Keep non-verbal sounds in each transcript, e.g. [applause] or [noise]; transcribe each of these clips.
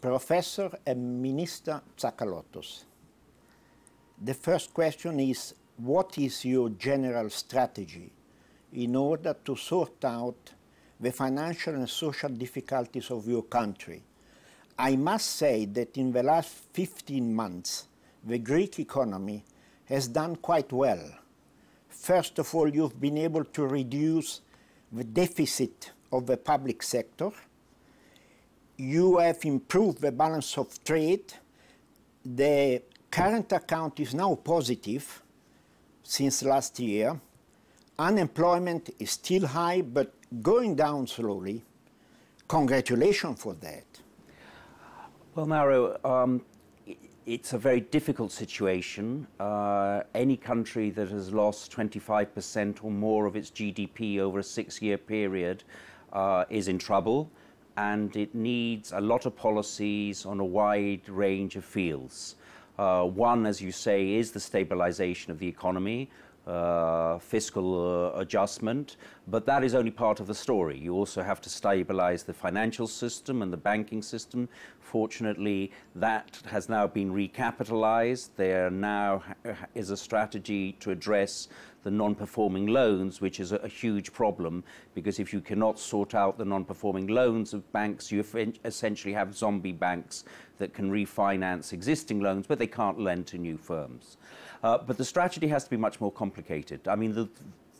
Professor and Minister Tsakalotos. The first question is, what is your general strategy in order to sort out the financial and social difficulties of your country? I must say that in the last 15 months, the Greek economy has done quite well. First of all, you've been able to reduce the deficit of the public sector, you have improved the balance of trade. The current account is now positive since last year. Unemployment is still high, but going down slowly. Congratulations for that. Well, Mauro, um, it's a very difficult situation. Uh, any country that has lost 25% or more of its GDP over a six year period uh, is in trouble and it needs a lot of policies on a wide range of fields. Uh, one, as you say, is the stabilization of the economy, uh, fiscal uh, adjustment, but that is only part of the story. You also have to stabilize the financial system and the banking system. Fortunately, that has now been recapitalized. There now is a strategy to address the non performing loans, which is a, a, huge problem because if you cannot sort out the non performing loans of banks, you essentially have zombie banks that can refinance existing loans, but they can't lend to new firms. Uh, but the strategy has to be much more complicated. I mean, the,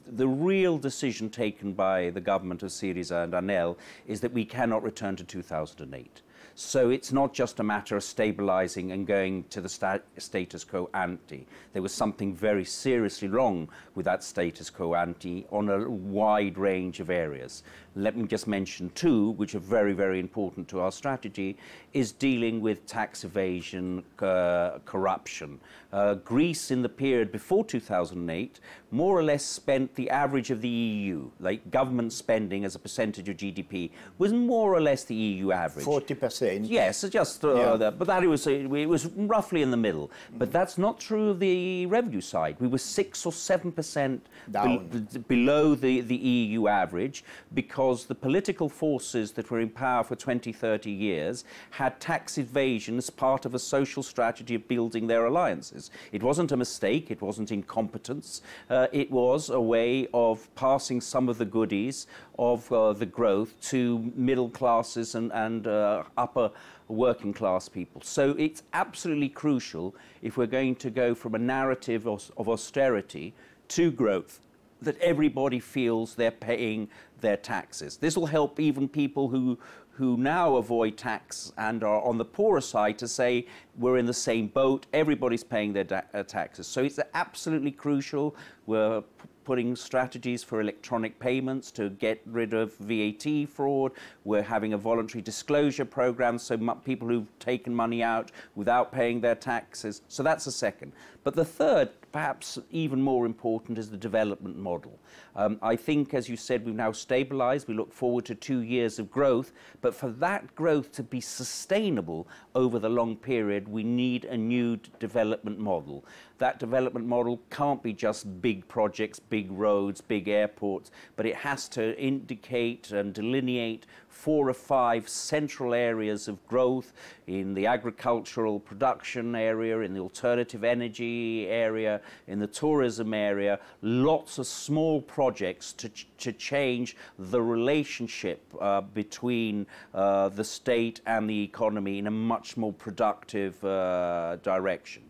the real decision taken by the government of Syriza and Anel is that we cannot return to 2008. So it's not just a matter of stabilizing and going to the sta status quo ante. There was something very seriously wrong with that status quo ante on a wide range of areas let me just mention two, which are very, very important to our strategy, is dealing with tax evasion, uh, corruption. Uh, Greece, in the period before 2008, more or less spent the average of the EU, like government spending as a percentage of GDP, was more or less the EU average. 40%? Yes, just, uh, yeah. but that it was, it was roughly in the middle. But that's not true of the revenue side. We were 6 or 7% be, below the, the EU average because because the political forces that were in power for 20, 30 years had tax evasion as part of a social strategy of building their alliances. It wasn't a mistake, it wasn't incompetence, uh, it was a way of passing some of the goodies of uh, the growth to middle classes and, and uh, upper working class people. So it's absolutely crucial if we're going to go from a narrative of, of austerity to growth that everybody feels they're paying their taxes. This will help even people who who now avoid tax and are on the poorer side to say we're in the same boat, everybody's paying their uh, taxes. So it's absolutely crucial. We're putting strategies for electronic payments to get rid of VAT fraud. We're having a voluntary disclosure program so people who've taken money out without paying their taxes. So that's the second. But the third Perhaps even more important is the development model. Um, I think, as you said, we've now stabilised. We look forward to two years of growth. But for that growth to be sustainable over the long period, we need a new development model. That development model can't be just big projects, big roads, big airports, but it has to indicate and delineate four or five central areas of growth in the agricultural production area, in the alternative energy area, in the tourism area, lots of small projects to, ch to change the relationship uh, between uh, the state and the economy in a much more productive uh, direction.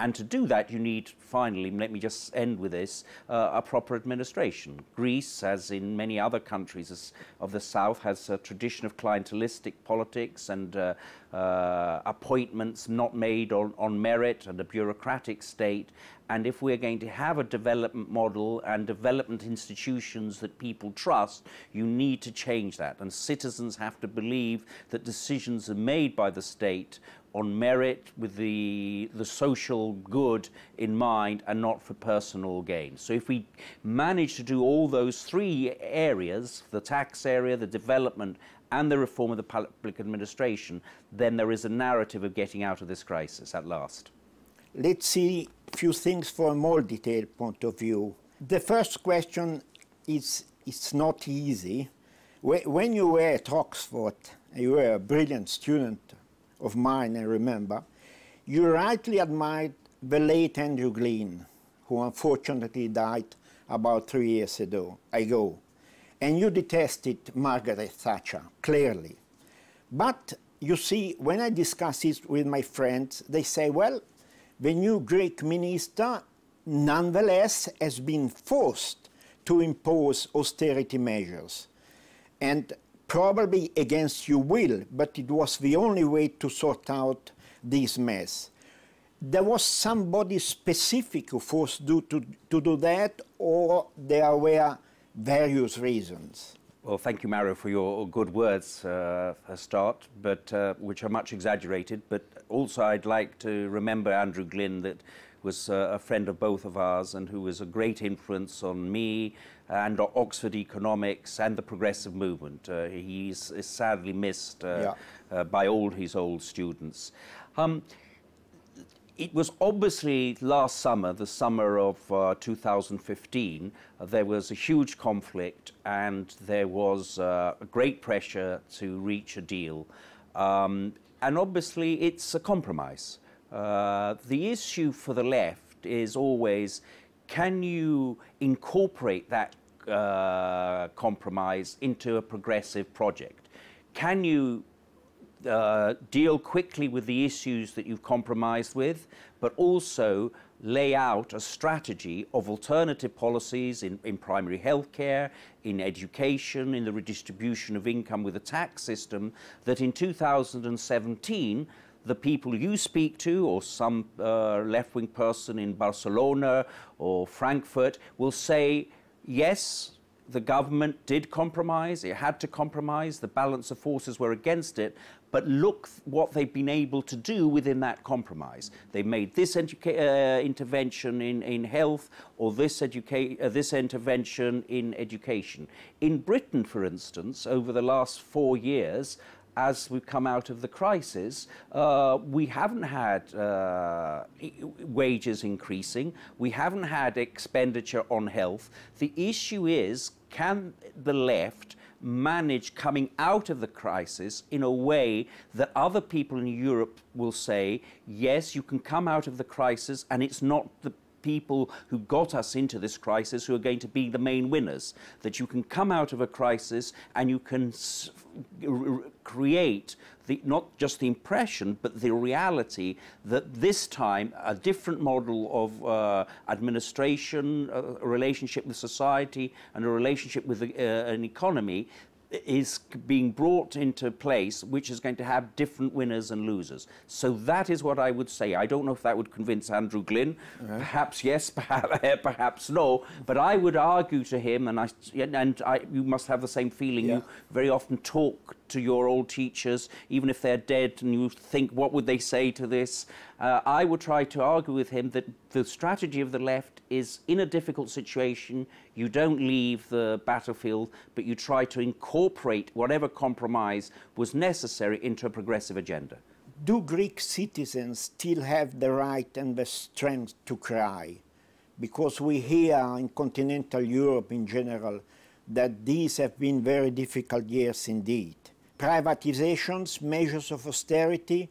And to do that, you need, finally, let me just end with this, uh, a proper administration. Greece, as in many other countries of the South, has a tradition of clientelistic politics and uh, uh, appointments not made on, on merit and a bureaucratic state. And if we're going to have a development model and development institutions that people trust, you need to change that. And citizens have to believe that decisions are made by the state on merit, with the, the social good in mind, and not for personal gain. So if we manage to do all those three areas, the tax area, the development, and the reform of the public administration, then there is a narrative of getting out of this crisis at last. Let's see a few things from a more detailed point of view. The first question is it's not easy. When you were at Oxford, you were a brilliant student of mine, I remember, you rightly admired the late Andrew Glean, who unfortunately died about three years ago, ago. And you detested Margaret Thatcher, clearly. But you see, when I discuss it with my friends, they say, well, the new Greek minister nonetheless has been forced to impose austerity measures. And probably against your will, but it was the only way to sort out this mess. There was somebody specific who forced you to, to do that, or there were various reasons? Well, thank you, Mario, for your good words uh, for a start, but uh, which are much exaggerated. But also, I'd like to remember Andrew Glynn that was uh, a friend of both of ours and who was a great influence on me uh, and Oxford economics and the progressive movement. Uh, he's is sadly missed uh, yeah. Uh, by all his old students. Um, it was obviously last summer, the summer of uh, 2015, uh, there was a huge conflict and there was uh, a great pressure to reach a deal. Um, and obviously, it's a compromise. Uh, the issue for the left is always can you incorporate that uh, compromise into a progressive project? Can you uh, deal quickly with the issues that you've compromised with, but also lay out a strategy of alternative policies in, in primary healthcare, in education, in the redistribution of income with a tax system that in 2017 the people you speak to or some uh, left-wing person in Barcelona or Frankfurt will say, yes, the government did compromise, it had to compromise, the balance of forces were against it, but look what they've been able to do within that compromise. They made this uh, intervention in, in health or this, uh, this intervention in education. In Britain, for instance, over the last four years, as we've come out of the crisis, uh, we haven't had uh, wages increasing, we haven't had expenditure on health. The issue is can the left manage coming out of the crisis in a way that other people in Europe will say, yes, you can come out of the crisis and it's not the people who got us into this crisis who are going to be the main winners. That you can come out of a crisis and you can create the, not just the impression, but the reality that this time a different model of uh, administration, a relationship with society, and a relationship with the, uh, an economy is being brought into place, which is going to have different winners and losers. So that is what I would say. I don't know if that would convince Andrew Glynn. Perhaps yes, [laughs] perhaps, eh, perhaps no. But I would argue to him, and I, and I, you must have the same feeling. Yeah. You very often talk to your old teachers, even if they're dead, and you think, what would they say to this? Uh, I would try to argue with him that the strategy of the left is in a difficult situation, you don't leave the battlefield, but you try to incorporate whatever compromise was necessary into a progressive agenda. Do Greek citizens still have the right and the strength to cry? Because we hear in continental Europe in general that these have been very difficult years indeed. Privatizations, measures of austerity,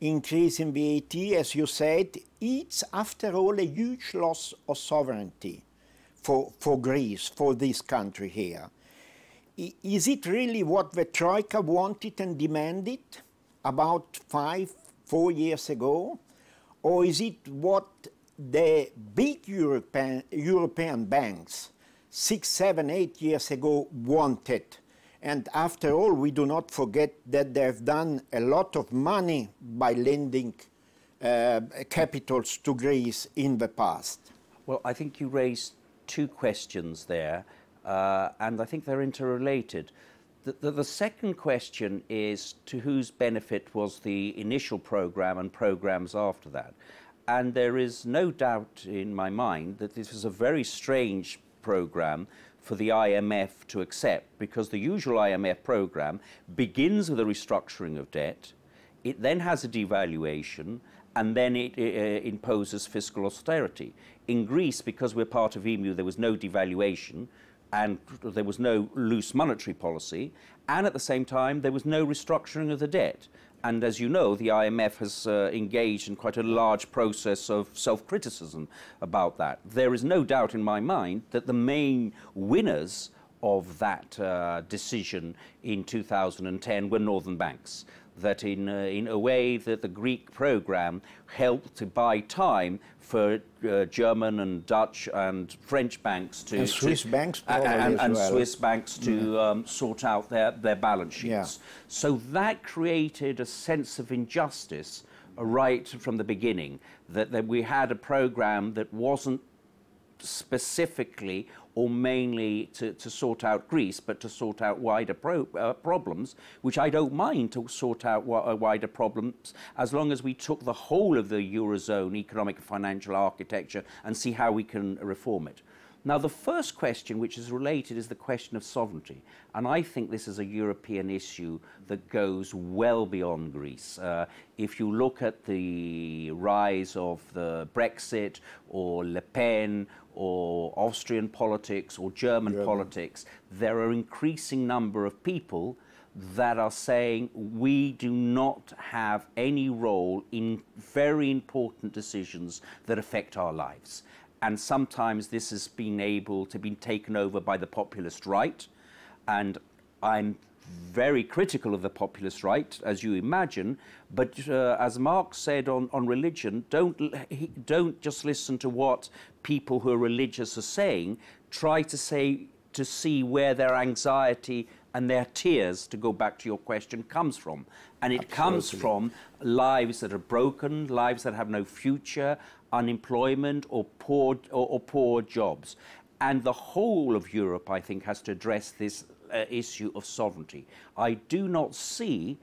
increase in VAT, as you said, it's after all a huge loss of sovereignty for, for Greece, for this country here. I, is it really what the Troika wanted and demanded about five, four years ago? Or is it what the big European, European banks six, seven, eight years ago wanted? And after all, we do not forget that they have done a lot of money by lending uh, capitals to Greece in the past. Well, I think you raised two questions there, uh, and I think they're interrelated. The, the, the, second question is to whose benefit was the initial program and programs after that? And there is no doubt in my mind that this was a very strange program for the IMF to accept because the usual IMF program begins with a restructuring of debt, it then has a devaluation, and then it, uh, imposes fiscal austerity. In Greece, because we're part of EMU, there was no devaluation and there was no loose monetary policy, and at the same time, there was no restructuring of the debt and as you know, the IMF has uh, engaged in quite a large process of self criticism about that. There is no doubt in my mind that the main winners of that uh, decision in 2010 were northern banks that in, uh, in a way that the Greek program helped to buy time for uh, German and Dutch and French banks to... And Swiss to, banks and, and well. Swiss banks to um, sort out their, their balance sheets. Yeah. So that created a sense of injustice right from the beginning, that, that we had a program that wasn't specifically or mainly to, to sort out Greece, but to sort out wider pro, uh, problems, which I don't mind to sort out uh, wider problems as long as we took the whole of the Eurozone economic and financial architecture and see how we can reform it. Now, the first question, which is related, is the question of sovereignty. And I think this is a European issue that goes well beyond Greece. Uh, if you look at the rise of the Brexit or Le Pen or Austrian politics or German politics, there are increasing number of people that are saying we do not have any role in very important decisions that affect our lives. And sometimes this has been able to be taken over by the populist right. And I'm very critical of the populist right, as you imagine. But uh, as Marx said on, on religion, don't, don't just listen to what people who are religious are saying. Try to, say, to see where their anxiety and their tears, to go back to your question, comes from. And it Absolutely. comes from lives that are broken, lives that have no future, unemployment, or poor, or, or poor jobs. And the whole of Europe, I think, has to address this uh, issue of sovereignty. I do not see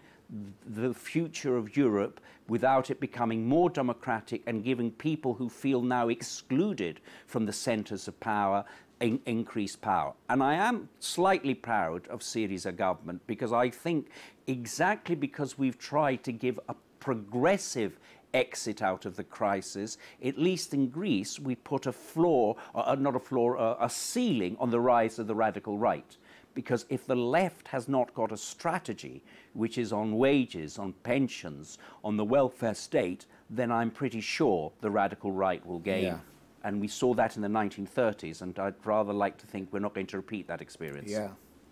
the future of Europe without it becoming more democratic and giving people who feel now excluded from the centres of power in increased power. And I am slightly proud of Syriza government because I think exactly because we've tried to give a progressive exit out of the crisis, at least in Greece, we put a floor, uh, not a floor, uh, a ceiling on the rise of the radical right. Because if the left has not got a strategy which is on wages, on pensions, on the welfare state, then I'm pretty sure the radical right will gain. Yeah. And we saw that in the 1930s, and I'd rather like to think we're not going to repeat that experience. Yeah,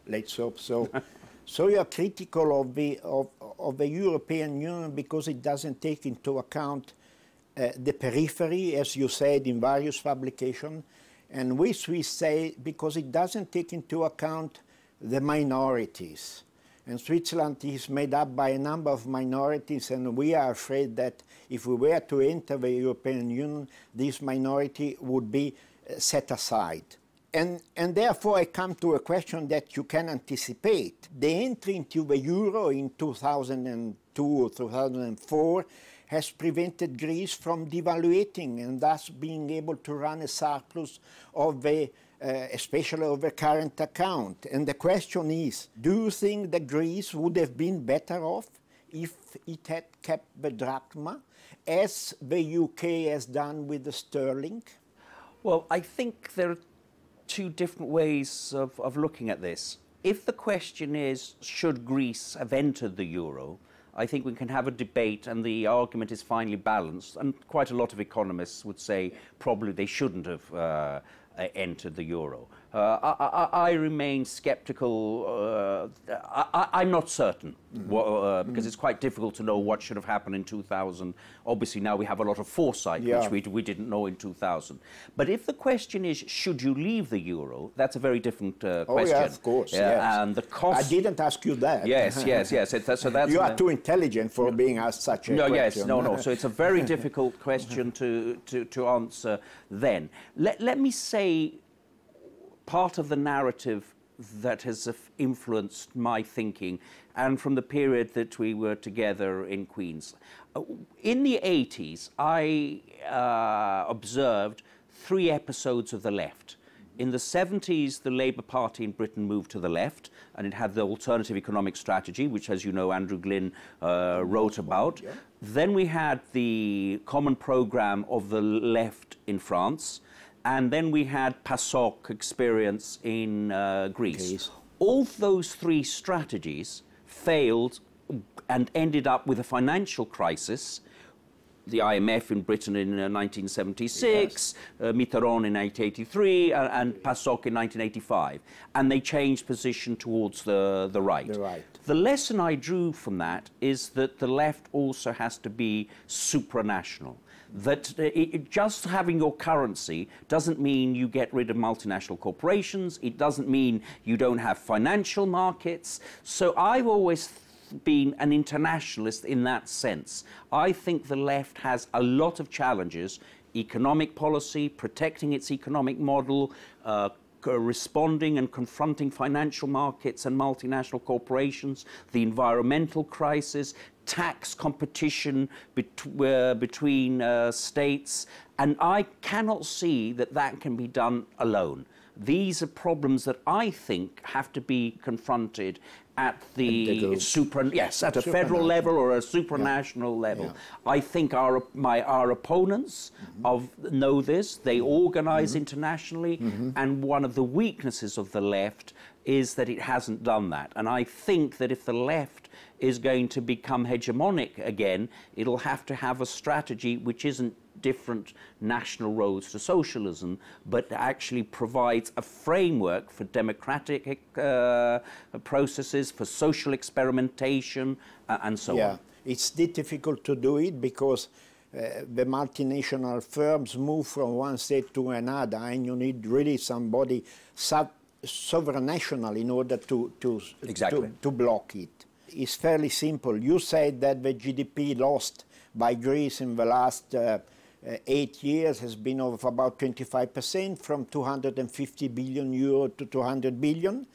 let's hope so. [laughs] so you're critical of the, of, of the European Union because it doesn't take into account uh, the periphery, as you said in various publications, and which we say because it doesn't take into account the minorities. And Switzerland is made up by a number of minorities, and we are afraid that if we were to enter the European Union, this minority would be uh, set aside. And, and therefore, I come to a question that you can anticipate. The entry into the euro in 2002 or 2004 has prevented Greece from devaluating and thus being able to run a surplus of the uh, especially of a current account. And the question is, do you think that Greece would have been better off if it had kept the drachma, as the UK has done with the sterling? Well, I think there are two different ways of, of looking at this. If the question is, should Greece have entered the euro, I think we can have a debate and the argument is finely balanced. And quite a lot of economists would say probably they shouldn't have uh, uh, entered the euro. Uh, I, I, I, remain skeptical. Uh, I, am not certain mm. because mm. it's quite difficult to know what should have happened in 2000. Obviously, now we have a lot of foresight, yeah. which we, we didn't know in 2000. But if the question is, should you leave the euro? That's a very different question. Oh, yeah, of course. yes. And the cost. I didn't ask you that. Yes, yes, yes. It, so [laughs] that's you are too intelligent for no. being asked such a no, question. Yes, no, no. So it's a very [laughs] difficult question to, to, to answer then. Let, let me say part of the narrative that has influenced my thinking and from the period that we were together in Queens. Uh, in the 80s, I uh, observed three episodes of the left. In the 70s, the Labour Party in Britain moved to the left, and it had the alternative economic strategy, which, as you know, Andrew Glynn uh, wrote about. Yeah. Then we had the common programme of the left in France. And then we had PASOK experience in uh, Greece. Greece. All those three strategies failed and ended up with a financial crisis. The IMF in Britain in uh, 1976, yes. uh, Mitterrand in 1983, and, uh, and PASOK in 1985. And they changed position towards the, the right. The right. The lesson I drew from that is that the left also has to be supranational that uh, it, just having your currency doesn't mean you get rid of multinational corporations. It doesn't mean you don't have financial markets. So I've always been an internationalist in that sense. I think the left has a lot of challenges economic policy, protecting its economic model, uh, uh, responding and confronting financial markets and multinational corporations, the environmental crisis, tax competition bet uh, between uh, states, and I cannot see that that can be done alone. These are problems that I think have to be confronted at the supra yes at a federal level or a supranational yeah. level. Yeah. I think our my our opponents mm -hmm. of know this. They mm-hmm. organize mm -hmm. internationally, mm -hmm. and one of the weaknesses of the left is that it hasn't done that. And I think that if the left is going to become hegemonic again, it'll have to have a strategy which isn't different national roads to socialism, but actually provides a framework for democratic uh, processes, for social experimentation, uh, and so yeah. on. It's difficult to do it because uh, the multinational firms move from one state to another, and you need really somebody sub sovereign in order to to, exactly. to, to block it. It's fairly simple. You said that the GDP lost by Greece in the last uh, uh, eight years has been of about 25% from 250 billion euro to 200 billion.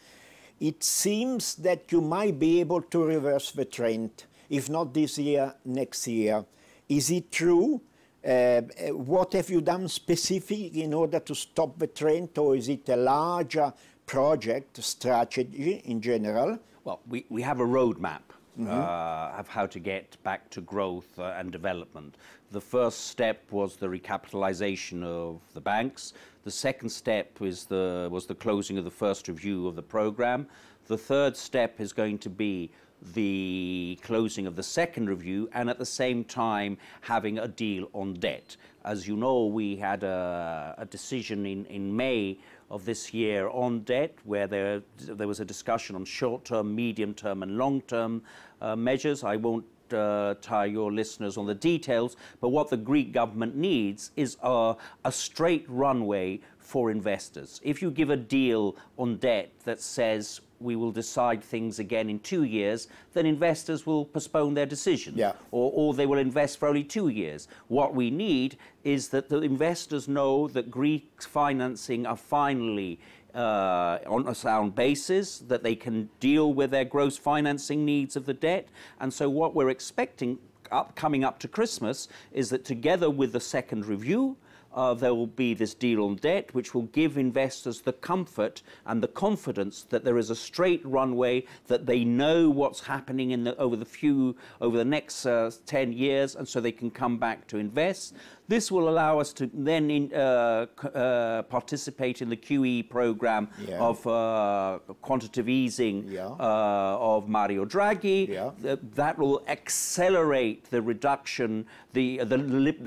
It seems that you might be able to reverse the trend, if not this year, next year. Is it true? Uh, uh, what have you done specific in order to stop the trend, or is it a larger project strategy in general? Well, we, we have a roadmap mm -hmm. uh, of how to get back to growth uh, and development. The first step was the recapitalization of the banks. The second step the, was the closing of the first review of the program. The third step is going to be the closing of the second review and at the same time having a deal on debt. As you know, we had a, a decision in, in May of this year on debt, where there, there was a discussion on short term, medium term, and long term uh, measures. I won't uh, tie your listeners on the details, but what the Greek government needs is a, a straight runway for investors. If you give a deal on debt that says we will decide things again in two years, then investors will postpone their decision. Yeah. Or, or they will invest for only two years. What we need is that the investors know that Greek financing are finally uh, on a sound basis, that they can deal with their gross financing needs of the debt. And so what we're expecting up, coming up to Christmas is that together with the second review, uh, there will be this deal on debt, which will give investors the comfort and the confidence that there is a straight runway, that they know what's happening the, over the few over the next uh, 10 years, and so they can come back to invest. This will allow us to then in, uh, uh, participate in the QE program yeah. of uh, quantitative easing yeah. Uh, of Mario Draghi. Yeah. Th that will accelerate the reduction, the, the,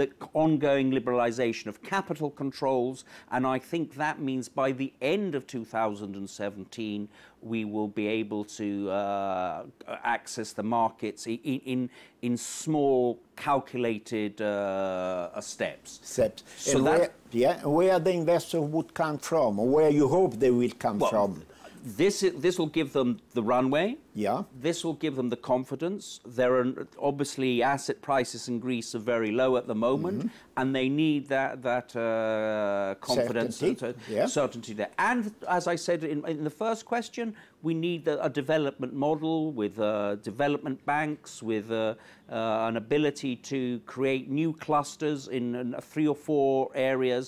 the ongoing liberalization of capital controls. And I think that means by the end of 2017, we will be able to uh, access the markets in, in, in small, calculated uh, steps. Steps. So and that, where, yeah, where the investors would come from, where you hope they will come well, from this this will give them the runway. Yeah. This will give them the confidence. There are obviously asset prices in Greece are very low at the moment, mm -hmm. and they need that that uh, confidence certainty. And, uh, yeah. certainty there. And as I said in, in the first question, we need a, a development model with uh, development banks with uh, uh, an ability to create new clusters in, in uh, three or four areas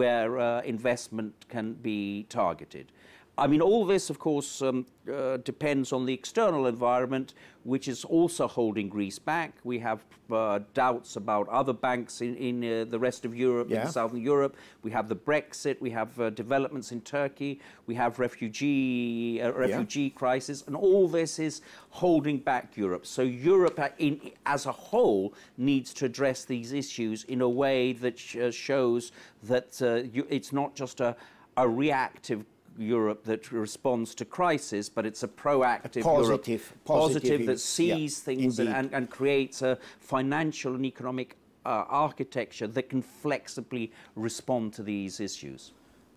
where investment can be targeted. I mean, all this, of course, um, uh, depends on the external environment, which is also holding Greece back. We have uh, doubts about other banks in, in uh, the rest of Europe, yeah. in Southern Europe. We have the Brexit. We have uh, developments in Turkey. We have refugee uh, refugee yeah. crisis, and all this is holding back Europe. So Europe, uh, in, as a whole, needs to address these issues in a way that sh shows that you, it's not just a, a reactive Europe that responds to crisis, but it's a proactive a positive, Europe, positive, positive that sees yeah, things and, and, creates a financial and economic uh, architecture that can flexibly respond to these issues.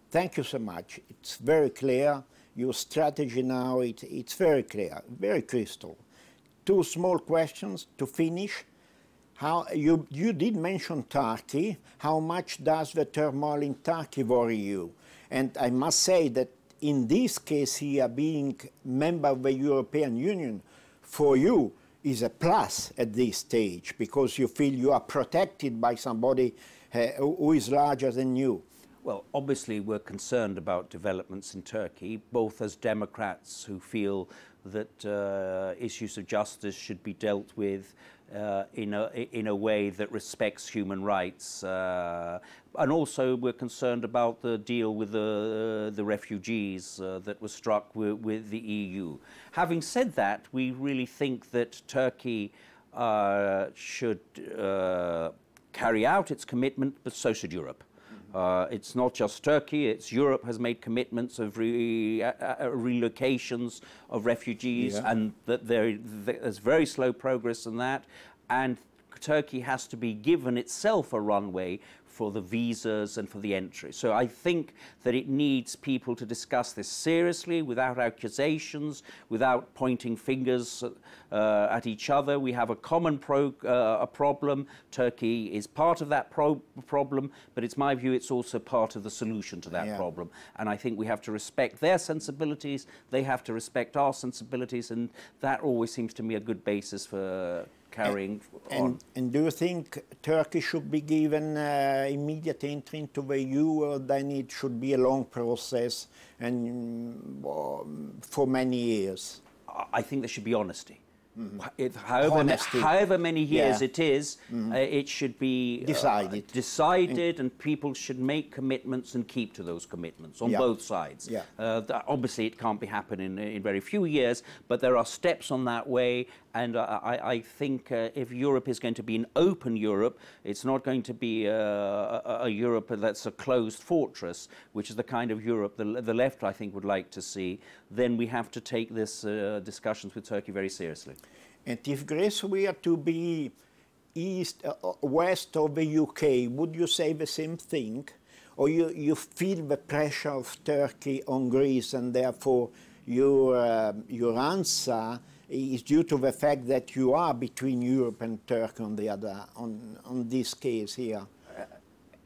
Thank you so much. It's very clear. Your strategy now, it, it's very clear, very crystal. Two small questions to finish. How, you, you did mention Turkey. How much does the turmoil in Turkey worry you? And I must say that in this case here, being member of the European Union, for you is a plus at this stage because you feel you are protected by somebody uh, who is larger than you. Well, obviously, we're concerned about developments in Turkey, both as Democrats who feel that uh, issues of justice should be dealt with uh, in, a, in a way that respects human rights. Uh, and also we're concerned about the deal with the, uh, the refugees uh, that was struck with, with, the EU. Having said that, we really think that Turkey uh, should carry out its commitment, but so should Europe. Uh, it's not just Turkey, it's Europe has made commitments of re uh, uh relocations of refugees, yeah. and that there's very slow progress in that. And Turkey has to be given itself a runway for the visas and for the entry. So I think that it needs people to discuss this seriously, without accusations, without pointing fingers uh, at each other. We have a common pro uh, a problem. Turkey is part of that pro problem, but it's my view it's also part of the solution to that yeah. problem. And I think we have to respect their sensibilities, they have to respect our sensibilities, and that always seems to me a good basis for carrying and, on. And do you think Turkey should be given uh, immediate entry into the EU, or then it should be a long process and um, for many years? I think there should be honesty. Mm-hmm. If however, however many years yeah. it is, mm -hmm. uh, it should be decided, uh, decided, mm. and people should make commitments and keep to those commitments on yeah. both sides. Yeah. Uh, obviously, it can't be happening in, in, very few years, but there are steps on that way. And I, I think uh, if Europe is going to be an open Europe, it's not going to be uh, a, a, Europe that's a closed fortress, which is the kind of Europe the, the left, I think, would like to see. Then we have to take this uh, discussions with Turkey very seriously. And if Greece were to be east, uh, uh west of the UK, would you say the same thing? Or you, you feel the pressure of Turkey on Greece and therefore your, uh, your answer is due to the fact that you are between Europe and Turkey on the other, on, on this case here? Uh,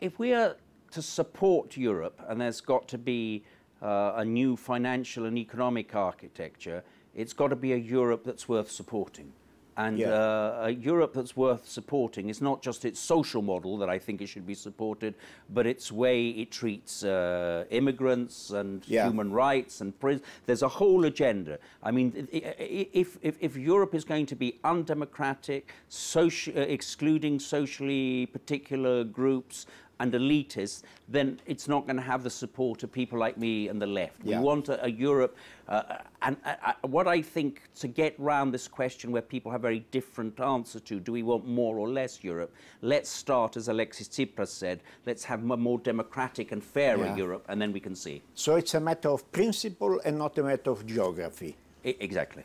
if we are to support Europe and there's got to be uh, a new financial and economic architecture, it's got to be a Europe that's worth supporting. And yeah. uh, a Europe that's worth supporting is not just its social model that I think it should be supported, but its way it treats uh, immigrants and yeah. human rights and prison. There's a whole agenda. I mean, if, if, if Europe is going to be undemocratic, soci uh, excluding socially particular groups, and elitists, then it's not going to have the support of people like me and the left. Yeah. We want a, a Europe, uh, uh and uh, uh, what I think to get round this question where people have very different answer to, do we want more or less Europe? Let's start, as Alexis Tsipras said, let's have a more democratic and fairer yeah. Europe, and then we can see. So it's a matter of principle and not a matter of geography. I exactly.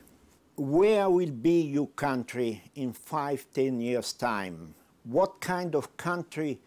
Where will be your country in five, ten years' time? What kind of country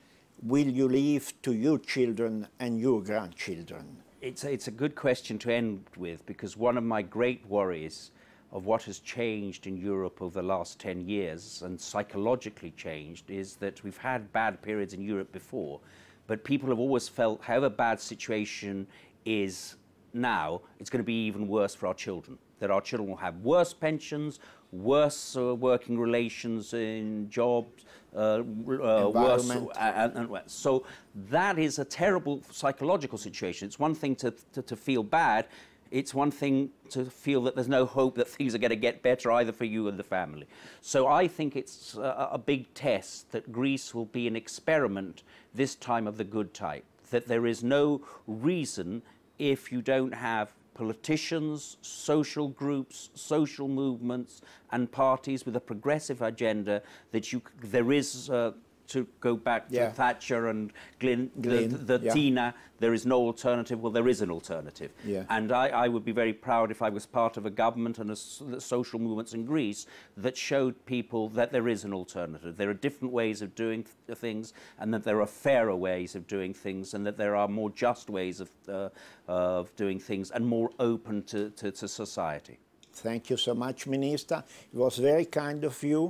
will you leave to your children and your grandchildren? It's a, it's a good question to end with because one of my great worries of what has changed in Europe over the last 10 years and psychologically changed is that we've had bad periods in Europe before, but people have always felt, however bad situation is now, it's going to be even worse for our children. That our children will have worse pensions, worse uh, working relations in jobs, uh, uh, worse. And, and, so that is a terrible psychological situation. It's one thing to, to, to feel bad. It's one thing to feel that there's no hope that [laughs] things are going to get better either for you and the family. So I think it's a, a big test that Greece will be an experiment this time of the good type, that there is no reason if you don't have politicians, social groups, social movements, and parties with a progressive agenda that you, there is uh, to go back to yeah. Thatcher and Glyn, Glyn the, the yeah. Tina, there is no alternative. Well, there is an alternative. Yeah. And I, I, would be very proud if I was part of a government and a, social movements in Greece that showed people that there is an alternative. There are different ways of doing th uh, things and that there are fairer ways of doing things and that there are more just ways of, uh, of doing things and more open to, to, to society. Thank you so much, Minister. It was very kind of you.